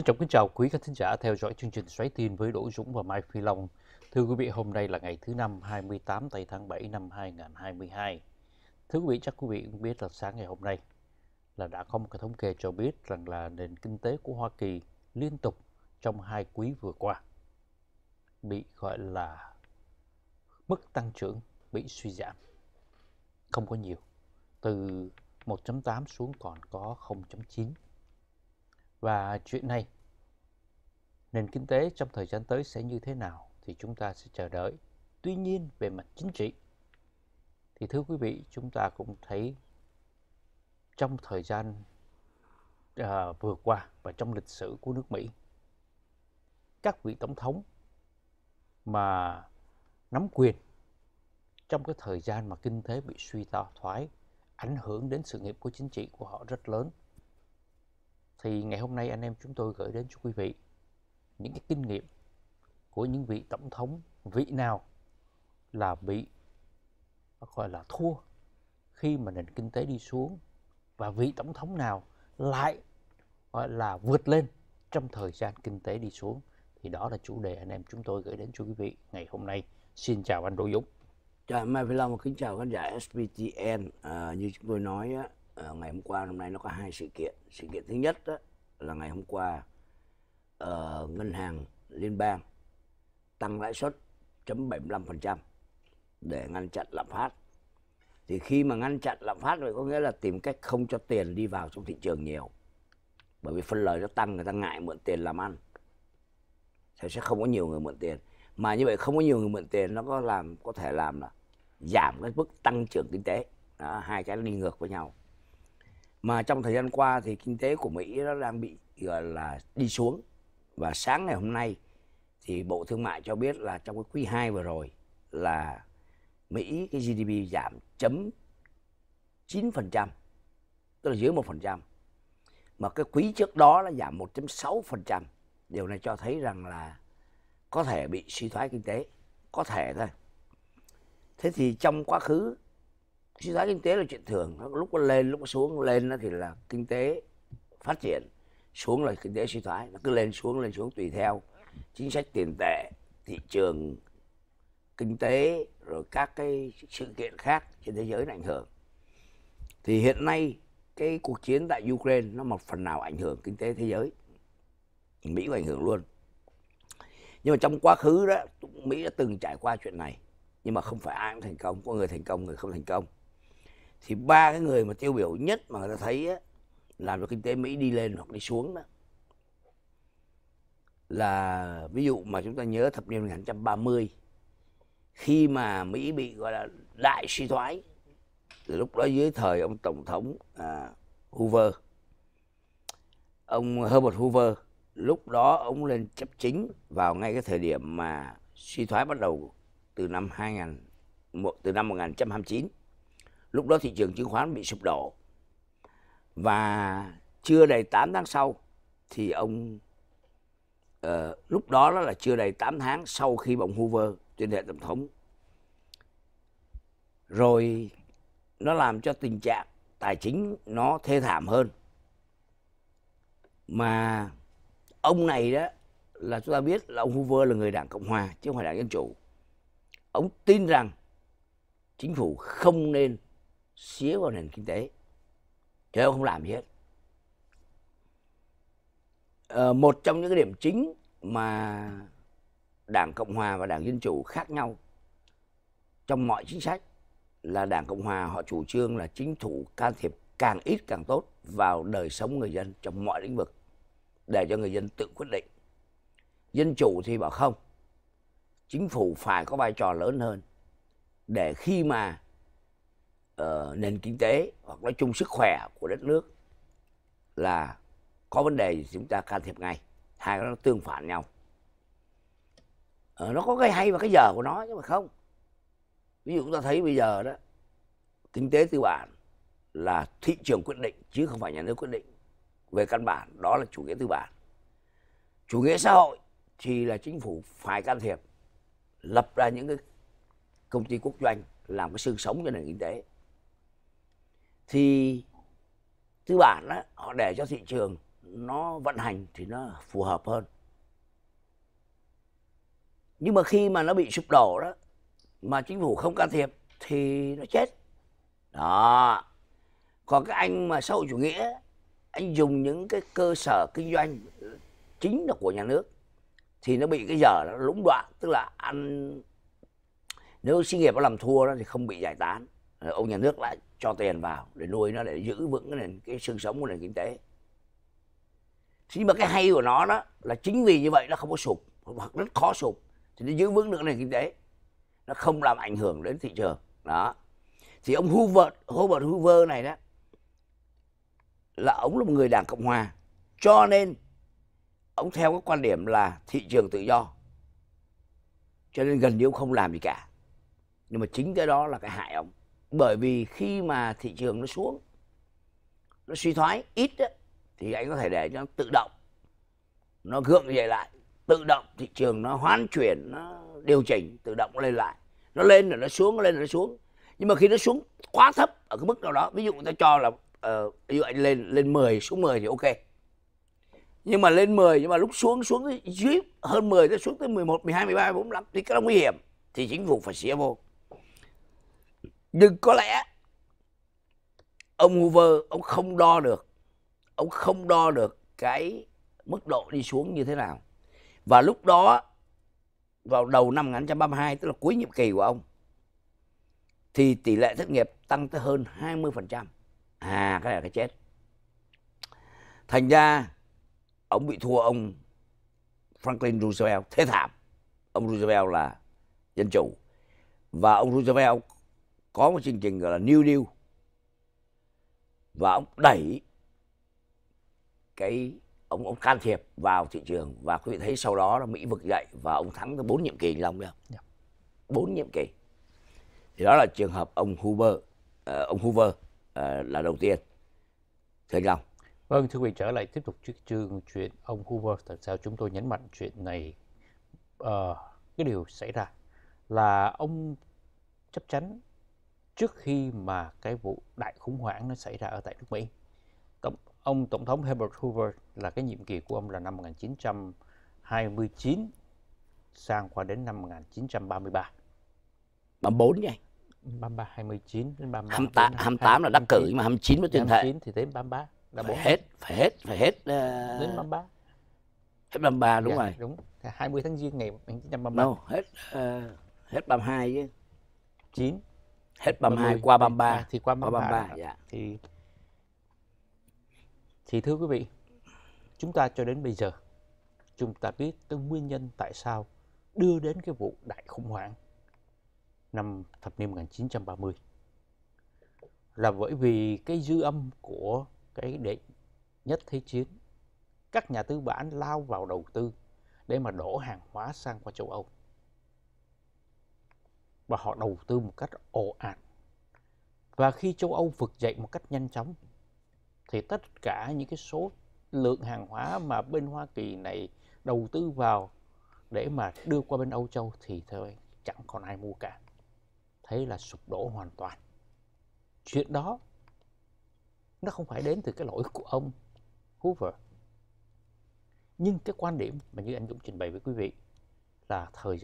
Trân trọng kính chào quý khán thính giả theo dõi chương trình Xoáy tin với Đỗ Dũng và Mai Phi Long. Thưa quý vị, hôm nay là ngày thứ năm 28 tây tháng 7 năm 2022. Thưa quý vị, chắc quý vị cũng biết là sáng ngày hôm nay là đã có một cái thống kê cho biết rằng là nền kinh tế của Hoa Kỳ liên tục trong hai quý vừa qua bị gọi là mức tăng trưởng bị suy giảm. Không có nhiều. Từ 1.8 xuống còn có 0.9 và chuyện này, nền kinh tế trong thời gian tới sẽ như thế nào thì chúng ta sẽ chờ đợi. Tuy nhiên, về mặt chính trị, thì thưa quý vị, chúng ta cũng thấy trong thời gian à, vừa qua và trong lịch sử của nước Mỹ, các vị tổng thống mà nắm quyền trong cái thời gian mà kinh tế bị suy thoái ảnh hưởng đến sự nghiệp của chính trị của họ rất lớn thì ngày hôm nay anh em chúng tôi gửi đến cho quý vị những cái kinh nghiệm của những vị tổng thống vị nào là bị gọi là thua khi mà nền kinh tế đi xuống và vị tổng thống nào lại gọi là vượt lên trong thời gian kinh tế đi xuống thì đó là chủ đề anh em chúng tôi gửi đến cho quý vị ngày hôm nay xin chào anh Đỗ Dũng chào Mai Phi Long kính chào khán giả SBTN à, như chúng tôi nói á, à, ngày hôm qua hôm nay nó có hai sự kiện sự kiện thứ nhất đó, là ngày hôm qua à, ngân hàng liên bang tăng lãi suất chấm 75% để ngăn chặn lạm phát thì khi mà ngăn chặn lạm phát rồi có nghĩa là tìm cách không cho tiền đi vào trong thị trường nhiều bởi vì phân lời nó tăng người ta ngại mượn tiền làm ăn thì sẽ không có nhiều người mượn tiền mà như vậy không có nhiều người mượn tiền nó có làm có thể làm là giảm cái mức tăng trưởng kinh tế đó, hai cái nó đi ngược với nhau mà trong thời gian qua thì kinh tế của Mỹ nó đang bị gọi là đi xuống và sáng ngày hôm nay thì Bộ Thương mại cho biết là trong cái quý 2 vừa rồi là Mỹ cái GDP giảm chấm 9%, tức là dưới 1%. Mà cái quý trước đó là giảm 1.6%. Điều này cho thấy rằng là có thể bị suy thoái kinh tế, có thể thôi. Thế thì trong quá khứ suy thoái kinh tế là chuyện thường lúc nó lên lúc nó xuống lên nó thì là kinh tế phát triển xuống là kinh tế suy thoái nó cứ lên xuống lên xuống tùy theo chính sách tiền tệ thị trường kinh tế rồi các cái sự kiện khác trên thế giới nó ảnh hưởng thì hiện nay cái cuộc chiến tại Ukraine nó một phần nào ảnh hưởng kinh tế thế giới Mỹ có ảnh hưởng luôn nhưng mà trong quá khứ đó Mỹ đã từng trải qua chuyện này nhưng mà không phải ai cũng thành công có người thành công người không thành công thì ba cái người mà tiêu biểu nhất mà người ta thấy á, làm cho kinh tế Mỹ đi lên hoặc đi xuống đó là ví dụ mà chúng ta nhớ thập niên 1930 khi mà Mỹ bị gọi là đại suy thoái từ lúc đó dưới thời ông tổng thống à, Hoover ông Herbert Hoover lúc đó ông lên chấp chính vào ngay cái thời điểm mà suy thoái bắt đầu từ năm 2000 từ năm 1929 lúc đó thị trường chứng khoán bị sụp đổ và chưa đầy 8 tháng sau thì ông uh, lúc đó đó là chưa đầy 8 tháng sau khi ông Hoover tuyên thệ tổng thống rồi nó làm cho tình trạng tài chính nó thê thảm hơn mà ông này đó là chúng ta biết là ông Hoover là người đảng Cộng hòa chứ không phải đảng Dân Chủ ông tin rằng chính phủ không nên xía vào nền kinh tế chứ không làm gì hết à, một trong những cái điểm chính mà đảng cộng hòa và đảng dân chủ khác nhau trong mọi chính sách là đảng cộng hòa họ chủ trương là chính phủ can thiệp càng ít càng tốt vào đời sống người dân trong mọi lĩnh vực để cho người dân tự quyết định dân chủ thì bảo không chính phủ phải có vai trò lớn hơn để khi mà Ờ, nền kinh tế hoặc nói chung sức khỏe của đất nước là có vấn đề thì chúng ta can thiệp ngay hai cái nó tương phản nhau uh, nó có cái hay và cái giờ của nó nhưng mà không ví dụ chúng ta thấy bây giờ đó kinh tế tư bản là thị trường quyết định chứ không phải nhà nước quyết định về căn bản đó là chủ nghĩa tư bản chủ nghĩa xã hội thì là chính phủ phải can thiệp lập ra những cái công ty quốc doanh làm cái xương sống cho nền kinh tế thì tư bản đó, họ để cho thị trường nó vận hành thì nó phù hợp hơn nhưng mà khi mà nó bị sụp đổ đó mà chính phủ không can thiệp thì nó chết đó còn cái anh mà xã hội chủ nghĩa anh dùng những cái cơ sở kinh doanh chính là của nhà nước thì nó bị cái giờ nó lũng đoạn tức là ăn nếu xí nghiệp nó làm thua đó thì không bị giải tán ông nhà nước lại cho tiền vào để nuôi nó để giữ vững cái, nền, cái xương sống của nền kinh tế nhưng mà cái hay của nó đó là chính vì như vậy nó không có sụp hoặc rất khó sụp thì nó giữ vững được nền kinh tế nó không làm ảnh hưởng đến thị trường đó thì ông Hoover Hoover Hoover này đó là ông là một người đảng cộng hòa cho nên ông theo cái quan điểm là thị trường tự do cho nên gần như ông không làm gì cả nhưng mà chính cái đó là cái hại ông bởi vì khi mà thị trường nó xuống nó suy thoái ít á, thì anh có thể để cho nó tự động nó gượng dậy lại tự động thị trường nó hoán chuyển nó điều chỉnh tự động lên lại nó lên rồi nó xuống nó lên rồi nó xuống nhưng mà khi nó xuống quá thấp ở cái mức nào đó ví dụ người ta cho là uh, ví dụ anh lên lên 10 xuống 10 thì ok nhưng mà lên 10 nhưng mà lúc xuống xuống dưới hơn 10 nó xuống tới 11 12 13 14 15 thì cái đó nguy hiểm thì chính phủ phải xía vô nhưng có lẽ ông Hoover ông không đo được ông không đo được cái mức độ đi xuống như thế nào và lúc đó vào đầu năm 1932 tức là cuối nhiệm kỳ của ông thì tỷ lệ thất nghiệp tăng tới hơn 20%. À cái này là cái chết. Thành ra ông bị thua ông Franklin Roosevelt thế thảm. Ông Roosevelt là dân chủ và ông Roosevelt có một chương trình gọi là New Deal và ông đẩy cái ông ông can thiệp vào thị trường và quý vị thấy sau đó là Mỹ vực dậy và ông thắng tới bốn nhiệm kỳ anh Long đâu bốn nhiệm kỳ thì đó là trường hợp ông Hoover uh, ông Hoover uh, là đầu tiên thưa anh vâng thưa quý vị trở lại tiếp tục chiếc chương chuyện ông Hoover tại sao chúng tôi nhấn mạnh chuyện này uh, cái điều xảy ra là ông chắc chắn trước khi mà cái vụ đại khủng hoảng nó xảy ra ở tại nước Mỹ. Tổng, ông Tổng thống Herbert Hoover là cái nhiệm kỳ của ông là năm 1929 sang qua đến năm 1933. 34 nha. 33 29 đến 33. 28 28 là đắc cử mà 29 mới tuyên thệ. 29 thì đến 33 là Phải hết, phải hết, phải hết uh... đến 33. Hết 33 đúng dạ, rồi. Đúng. 20 tháng Giêng ngày 1933. No, hết uh, hết 32 chứ. 9 hết 32 30, qua 33 à, thì qua 33, qua 33 dạ. thì thì thưa quý vị chúng ta cho đến bây giờ chúng ta biết cái nguyên nhân tại sao đưa đến cái vụ đại khủng hoảng năm thập niên 1930 là bởi vì cái dư âm của cái đệ nhất thế chiến các nhà tư bản lao vào đầu tư để mà đổ hàng hóa sang qua châu Âu và họ đầu tư một cách ồ ạt. Và khi châu Âu vực dậy một cách nhanh chóng thì tất cả những cái số lượng hàng hóa mà bên Hoa Kỳ này đầu tư vào để mà đưa qua bên Âu Châu thì thôi chẳng còn ai mua cả. Thế là sụp đổ hoàn toàn. Chuyện đó nó không phải đến từ cái lỗi của ông Hoover. Nhưng cái quan điểm mà như anh Dũng trình bày với quý vị là thời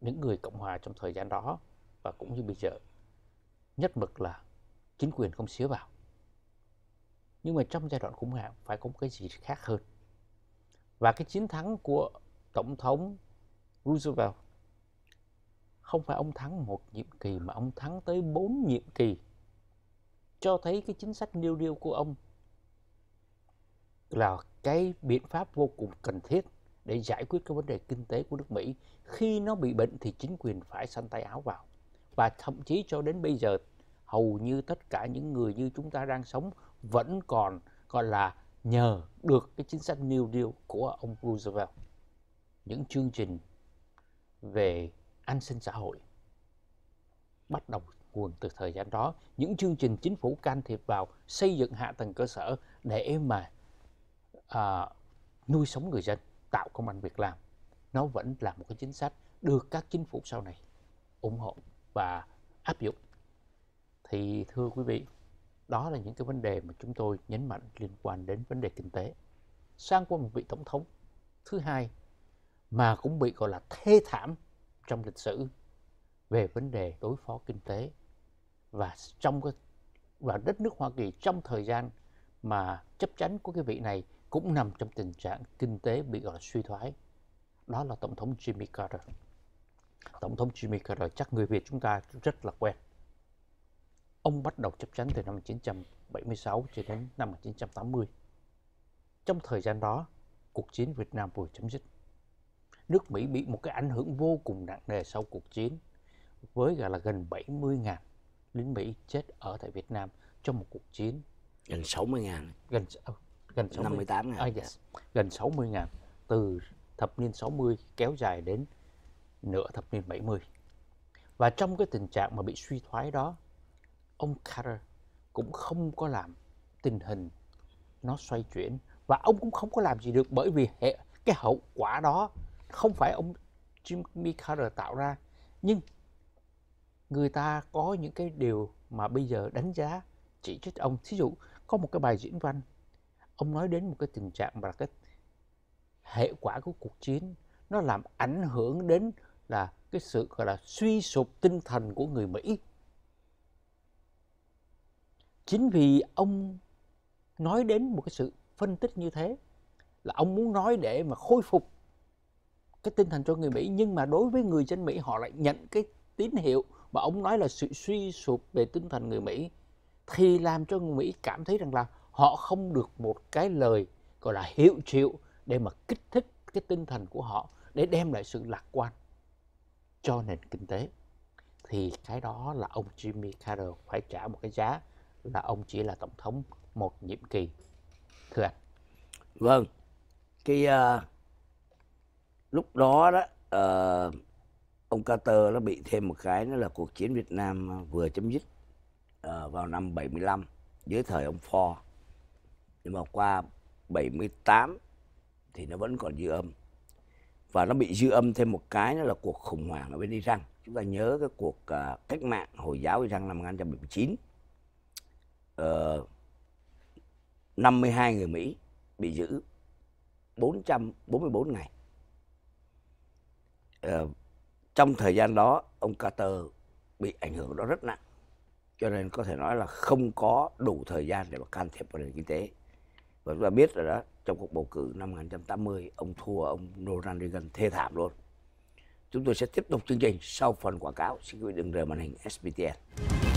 những người Cộng hòa trong thời gian đó và cũng như bây giờ nhất mực là chính quyền không xía vào. Nhưng mà trong giai đoạn khủng hoảng phải có một cái gì khác hơn. Và cái chiến thắng của Tổng thống Roosevelt không phải ông thắng một nhiệm kỳ mà ông thắng tới bốn nhiệm kỳ cho thấy cái chính sách New Deal của ông là cái biện pháp vô cùng cần thiết để giải quyết cái vấn đề kinh tế của nước Mỹ. Khi nó bị bệnh thì chính quyền phải săn tay áo vào. Và thậm chí cho đến bây giờ hầu như tất cả những người như chúng ta đang sống vẫn còn gọi là nhờ được cái chính sách New Deal của ông Roosevelt. Những chương trình về an sinh xã hội bắt đầu nguồn từ thời gian đó. Những chương trình chính phủ can thiệp vào xây dựng hạ tầng cơ sở để mà à, nuôi sống người dân tạo công an việc làm nó vẫn là một cái chính sách được các chính phủ sau này ủng hộ và áp dụng thì thưa quý vị đó là những cái vấn đề mà chúng tôi nhấn mạnh liên quan đến vấn đề kinh tế sang qua một vị tổng thống thứ hai mà cũng bị gọi là thê thảm trong lịch sử về vấn đề đối phó kinh tế và trong cái và đất nước Hoa Kỳ trong thời gian mà chấp chắn của cái vị này cũng nằm trong tình trạng kinh tế bị gọi là suy thoái. Đó là Tổng thống Jimmy Carter. Tổng thống Jimmy Carter chắc người Việt chúng ta rất là quen. Ông bắt đầu chấp chánh từ năm 1976 cho đến năm 1980. Trong thời gian đó, cuộc chiến Việt Nam vừa chấm dứt. Nước Mỹ bị một cái ảnh hưởng vô cùng nặng nề sau cuộc chiến với gọi là gần 70.000 lính Mỹ chết ở tại Việt Nam trong một cuộc chiến. Gần 60.000. Gần ờ, gần 60, 58 ngàn. À, dạ, gần 60 ngàn từ thập niên 60 kéo dài đến nửa thập niên 70. Và trong cái tình trạng mà bị suy thoái đó, ông Carter cũng không có làm tình hình nó xoay chuyển và ông cũng không có làm gì được bởi vì hệ, cái hậu quả đó không phải ông Jimmy Carter tạo ra nhưng người ta có những cái điều mà bây giờ đánh giá chỉ trích ông thí dụ có một cái bài diễn văn ông nói đến một cái tình trạng mà là cái hệ quả của cuộc chiến nó làm ảnh hưởng đến là cái sự gọi là suy sụp tinh thần của người Mỹ. Chính vì ông nói đến một cái sự phân tích như thế là ông muốn nói để mà khôi phục cái tinh thần cho người Mỹ nhưng mà đối với người dân Mỹ họ lại nhận cái tín hiệu mà ông nói là sự suy sụp về tinh thần người Mỹ thì làm cho người Mỹ cảm thấy rằng là họ không được một cái lời gọi là hiệu triệu để mà kích thích cái tinh thần của họ để đem lại sự lạc quan cho nền kinh tế thì cái đó là ông Jimmy Carter phải trả một cái giá là ông chỉ là tổng thống một nhiệm kỳ thưa anh vâng cái uh, lúc đó đó uh, ông Carter nó bị thêm một cái đó là cuộc chiến Việt Nam vừa chấm dứt uh, vào năm 75 dưới thời ông Ford nhưng mà qua 78 thì nó vẫn còn dư âm và nó bị dư âm thêm một cái đó là cuộc khủng hoảng ở bên Iran chúng ta nhớ cái cuộc uh, cách mạng hồi giáo Iran năm 1979 uh, 52 người Mỹ bị giữ 444 ngày uh, trong thời gian đó ông Carter bị ảnh hưởng đó rất nặng cho nên có thể nói là không có đủ thời gian để mà can thiệp vào nền kinh tế và chúng ta biết rồi đó trong cuộc bầu cử năm 1980 ông thua ông Ronald Reagan thê thảm luôn chúng tôi sẽ tiếp tục chương trình sau phần quảng cáo xin quý vị đừng rời màn hình SBTN